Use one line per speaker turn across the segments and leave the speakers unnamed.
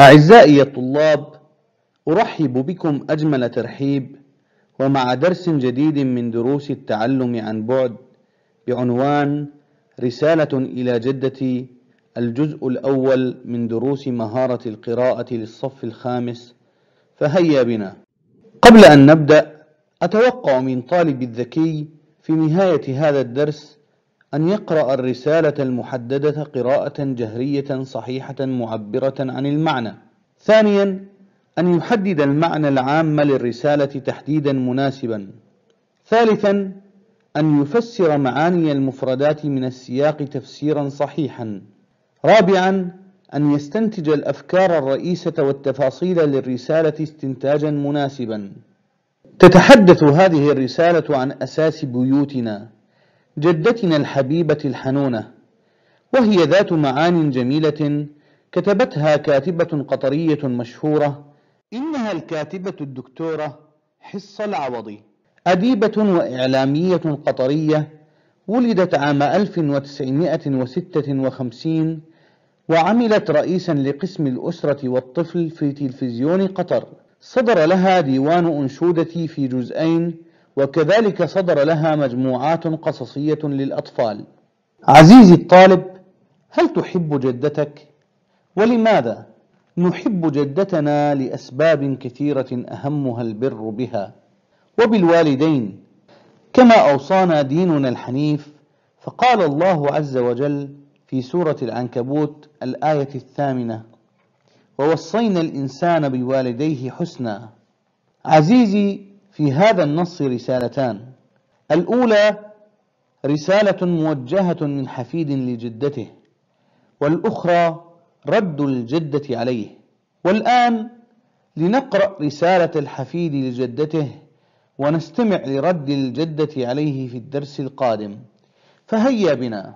أعزائي الطلاب أرحب بكم أجمل ترحيب ومع درس جديد من دروس التعلم عن بعد بعنوان رسالة إلى جدتي الجزء الأول من دروس مهارة القراءة للصف الخامس فهيا بنا قبل أن نبدأ أتوقع من طالب الذكي في نهاية هذا الدرس أن يقرأ الرسالة المحددة قراءة جهرية صحيحة معبرة عن المعنى ثانيا أن يحدد المعنى العام للرسالة تحديدا مناسبا ثالثا أن يفسر معاني المفردات من السياق تفسيرا صحيحا رابعا أن يستنتج الأفكار الرئيسة والتفاصيل للرسالة استنتاجا مناسبا تتحدث هذه الرسالة عن أساس بيوتنا جدتنا الحبيبة الحنونة وهي ذات معان جميلة كتبتها كاتبة قطرية مشهورة إنها الكاتبة الدكتورة حصة العوضي أديبة وإعلامية قطرية ولدت عام 1956 وعملت رئيسا لقسم الأسرة والطفل في تلفزيون قطر صدر لها ديوان أنشودتي في جزئين وكذلك صدر لها مجموعات قصصية للأطفال عزيزي الطالب هل تحب جدتك؟ ولماذا؟ نحب جدتنا لأسباب كثيرة أهمها البر بها وبالوالدين كما أوصانا ديننا الحنيف فقال الله عز وجل في سورة العنكبوت الآية الثامنة ووصينا الإنسان بوالديه حسنا عزيزي في هذا النص رسالتان الأولى رسالة موجهة من حفيد لجدته والأخرى رد الجدة عليه والآن لنقرأ رسالة الحفيد لجدته ونستمع لرد الجدة عليه في الدرس القادم فهيا بنا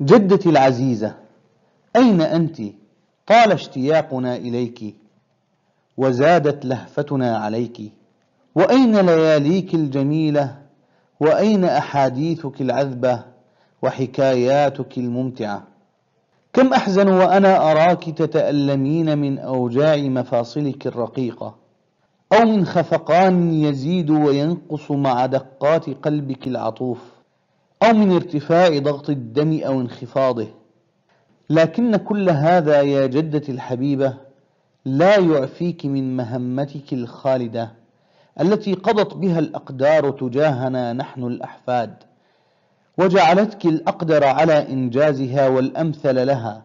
جدتي العزيزة أين أنت؟ طال اشتياقنا إليك وزادت لهفتنا عليكِ وأين لياليك الجميلة وأين أحاديثك العذبة وحكاياتك الممتعة كم أحزن وأنا أراك تتألمين من أوجاع مفاصلك الرقيقة أو من خفقان يزيد وينقص مع دقات قلبك العطوف أو من ارتفاع ضغط الدم أو انخفاضه لكن كل هذا يا جدتي الحبيبة لا يعفيك من مهمتك الخالده التي قضت بها الأقدار تجاهنا نحن الأحفاد وجعلتك الأقدر على إنجازها والأمثل لها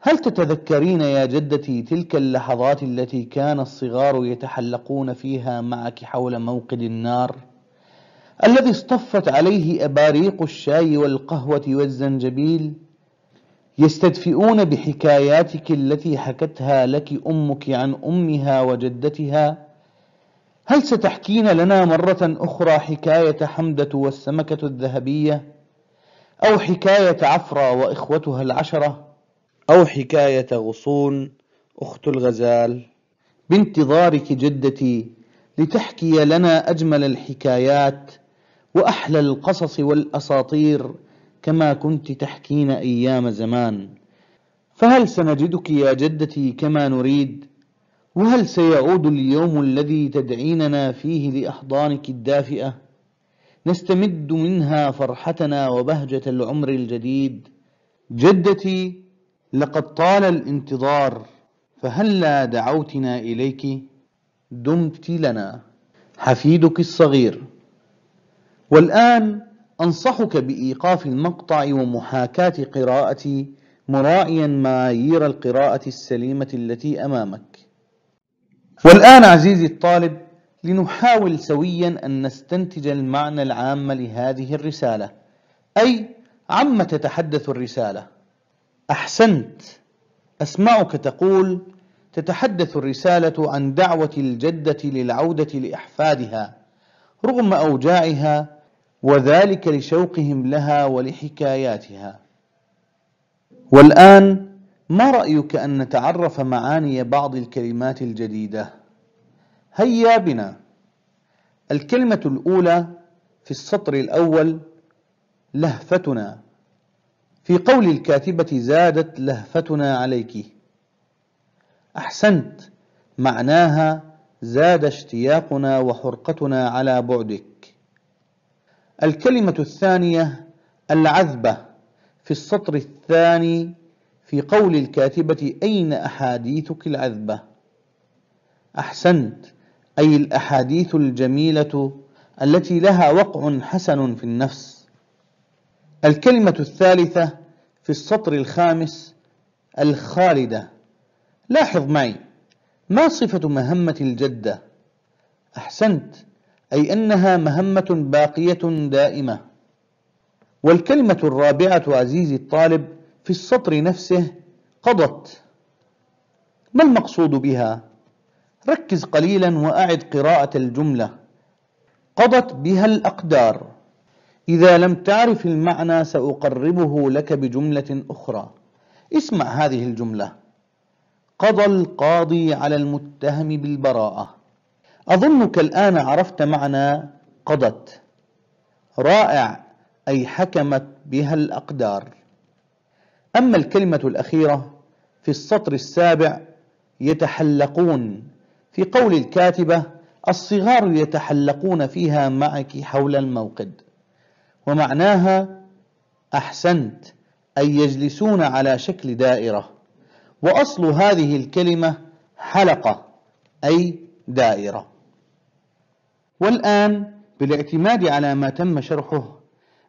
هل تتذكرين يا جدتي تلك اللحظات التي كان الصغار يتحلقون فيها معك حول موقد النار الذي اصطفت عليه أباريق الشاي والقهوة والزنجبيل يستدفئون بحكاياتك التي حكتها لك أمك عن أمها وجدتها هل ستحكين لنا مرة أخرى حكاية حمدة والسمكة الذهبية؟ أو حكاية عفرة وإخوتها العشرة؟ أو حكاية غصون أخت الغزال؟ بانتظارك جدتي لتحكي لنا أجمل الحكايات وأحلى القصص والأساطير كما كنت تحكين أيام زمان فهل سنجدك يا جدتي كما نريد؟ وهل سيعود اليوم الذي تدعيننا فيه لأحضانك الدافئة نستمد منها فرحتنا وبهجة العمر الجديد جدتي لقد طال الانتظار فهلا دعوتنا إليك دمت لنا حفيدك الصغير والآن أنصحك بإيقاف المقطع ومحاكاة قراءتي مراعيا معايير القراءة السليمة التي أمامك والآن عزيزي الطالب لنحاول سويا أن نستنتج المعنى العام لهذه الرسالة أي عما تتحدث الرسالة أحسنت أسمعك تقول تتحدث الرسالة عن دعوة الجدة للعودة لإحفادها رغم أوجاعها وذلك لشوقهم لها ولحكاياتها والآن ما رأيك أن نتعرف معاني بعض الكلمات الجديدة؟ هيا بنا الكلمة الأولى في السطر الأول لهفتنا في قول الكاتبة زادت لهفتنا عليك أحسنت معناها زاد اشتياقنا وحرقتنا على بعدك الكلمة الثانية العذبة في السطر الثاني في قول الكاتبة أين أحاديثك العذبة أحسنت أي الأحاديث الجميلة التي لها وقع حسن في النفس الكلمة الثالثة في السطر الخامس الخالدة لاحظ معي ما صفة مهمة الجدة أحسنت أي أنها مهمة باقية دائمة والكلمة الرابعة عزيزي الطالب في السطر نفسه قضت ما المقصود بها؟ ركز قليلا وأعد قراءة الجملة قضت بها الأقدار إذا لم تعرف المعنى سأقربه لك بجملة أخرى اسمع هذه الجملة قضى القاضي على المتهم بالبراءة أظنك الآن عرفت معنى قضت رائع أي حكمت بها الأقدار أما الكلمة الأخيرة في السطر السابع يتحلقون في قول الكاتبة الصغار يتحلقون فيها معك حول الموقد ومعناها أحسنت أي يجلسون على شكل دائرة وأصل هذه الكلمة حلقة أي دائرة والآن بالاعتماد على ما تم شرحه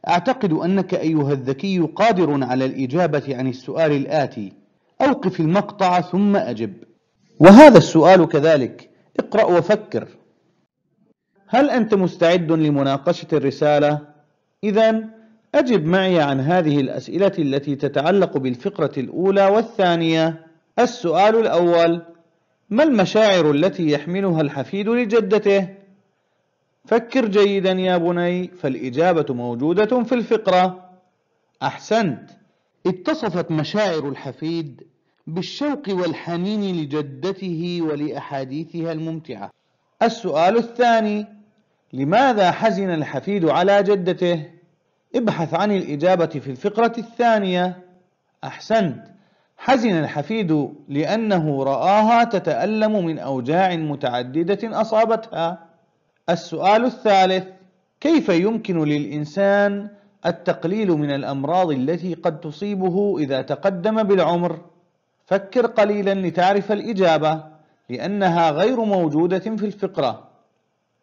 أعتقد أنك أيها الذكي قادر على الإجابة عن السؤال الآتي أوقف المقطع ثم أجب وهذا السؤال كذلك اقرأ وفكر هل أنت مستعد لمناقشة الرسالة؟ إذا أجب معي عن هذه الأسئلة التي تتعلق بالفقرة الأولى والثانية السؤال الأول ما المشاعر التي يحملها الحفيد لجدته؟ فكر جيدا يا بني فالإجابة موجودة في الفقرة أحسنت اتصفت مشاعر الحفيد بالشوق والحنين لجدته ولأحاديثها الممتعة السؤال الثاني لماذا حزن الحفيد على جدته؟ ابحث عن الإجابة في الفقرة الثانية أحسنت حزن الحفيد لأنه رآها تتألم من أوجاع متعددة أصابتها السؤال الثالث كيف يمكن للإنسان التقليل من الأمراض التي قد تصيبه إذا تقدم بالعمر؟ فكر قليلا لتعرف الإجابة لأنها غير موجودة في الفقرة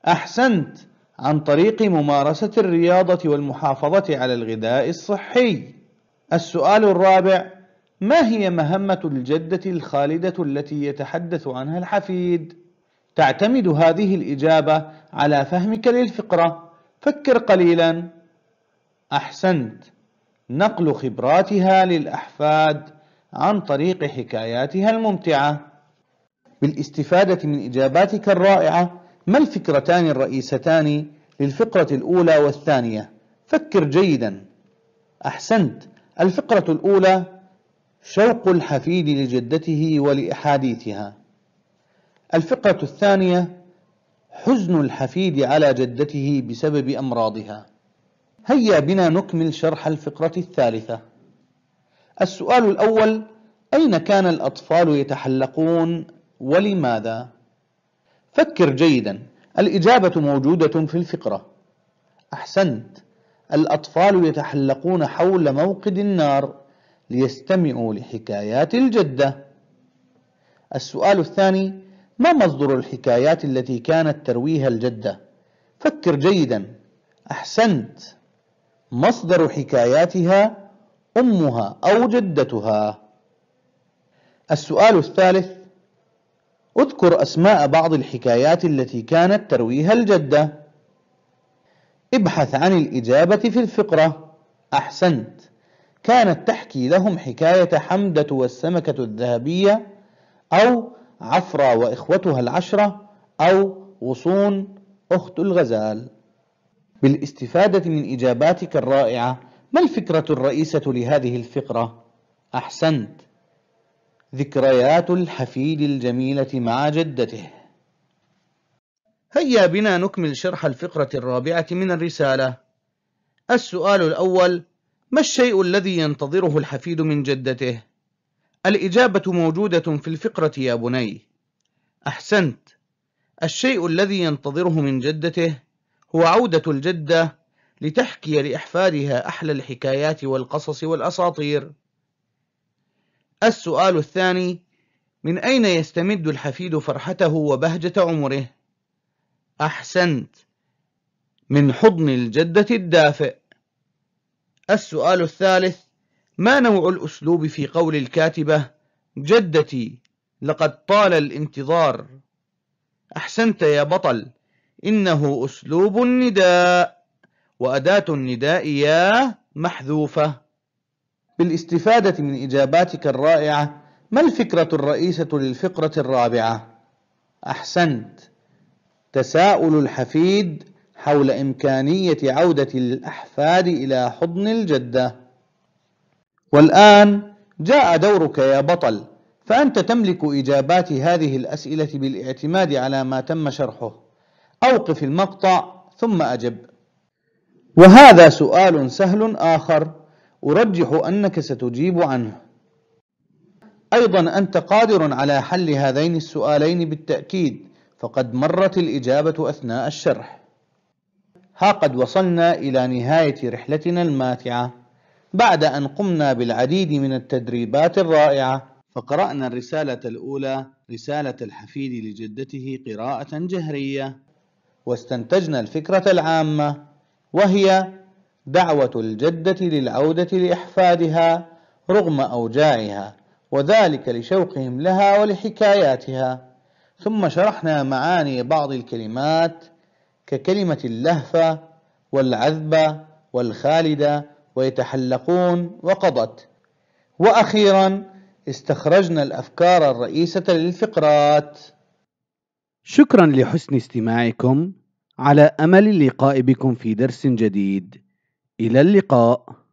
أحسنت عن طريق ممارسة الرياضة والمحافظة على الغذاء الصحي السؤال الرابع ما هي مهمة الجدة الخالدة التي يتحدث عنها الحفيد؟ تعتمد هذه الإجابة على فهمك للفقرة فكر قليلا أحسنت نقل خبراتها للأحفاد عن طريق حكاياتها الممتعة بالاستفادة من إجاباتك الرائعة ما الفكرتان الرئيستان للفقرة الأولى والثانية فكر جيدا أحسنت الفقرة الأولى شوق الحفيد لجدته ولأحاديثها الفقرة الثانية حزن الحفيد على جدته بسبب أمراضها هيا بنا نكمل شرح الفقرة الثالثة السؤال الأول أين كان الأطفال يتحلقون ولماذا؟ فكر جيدا الإجابة موجودة في الفقرة أحسنت الأطفال يتحلقون حول موقد النار ليستمعوا لحكايات الجدة السؤال الثاني ما مصدر الحكايات التي كانت ترويها الجدة؟ فكر جيدا أحسنت مصدر حكاياتها أمها أو جدتها السؤال الثالث اذكر أسماء بعض الحكايات التي كانت ترويها الجدة ابحث عن الإجابة في الفقرة أحسنت كانت تحكي لهم حكاية حمدة والسمكة الذهبية أو عفرة وإخوتها العشرة أو غصون أخت الغزال بالاستفادة من إجاباتك الرائعة ما الفكرة الرئيسة لهذه الفقرة؟ أحسنت ذكريات الحفيد الجميلة مع جدته هيا بنا نكمل شرح الفقرة الرابعة من الرسالة السؤال الأول ما الشيء الذي ينتظره الحفيد من جدته؟ الإجابة موجودة في الفقرة يا بني أحسنت الشيء الذي ينتظره من جدته هو عودة الجدة لتحكي لأحفادها أحلى الحكايات والقصص والأساطير السؤال الثاني من أين يستمد الحفيد فرحته وبهجة عمره؟ أحسنت من حضن الجدة الدافئ السؤال الثالث ما نوع الأسلوب في قول الكاتبة جدتي لقد طال الانتظار أحسنت يا بطل إنه أسلوب النداء وأداة النداء يا محذوفة بالاستفادة من إجاباتك الرائعة ما الفكرة الرئيسة للفقرة الرابعة؟ أحسنت تساؤل الحفيد حول إمكانية عودة الأحفاد إلى حضن الجدة والآن جاء دورك يا بطل فأنت تملك إجابات هذه الأسئلة بالاعتماد على ما تم شرحه أوقف المقطع ثم أجب وهذا سؤال سهل آخر أرجح أنك ستجيب عنه أيضا أنت قادر على حل هذين السؤالين بالتأكيد فقد مرت الإجابة أثناء الشرح ها قد وصلنا إلى نهاية رحلتنا الماتعة بعد أن قمنا بالعديد من التدريبات الرائعة فقرأنا الرسالة الأولى رسالة الحفيد لجدته قراءة جهرية واستنتجنا الفكرة العامة وهي دعوة الجدة للعودة لإحفادها رغم أوجاعها وذلك لشوقهم لها ولحكاياتها ثم شرحنا معاني بعض الكلمات ككلمة اللهفة والعذبة والخالدة ويتحلقون وقضت وأخيرا استخرجنا الأفكار الرئيسة للفقرات شكرا لحسن استماعكم على أمل اللقاء بكم في درس جديد إلى اللقاء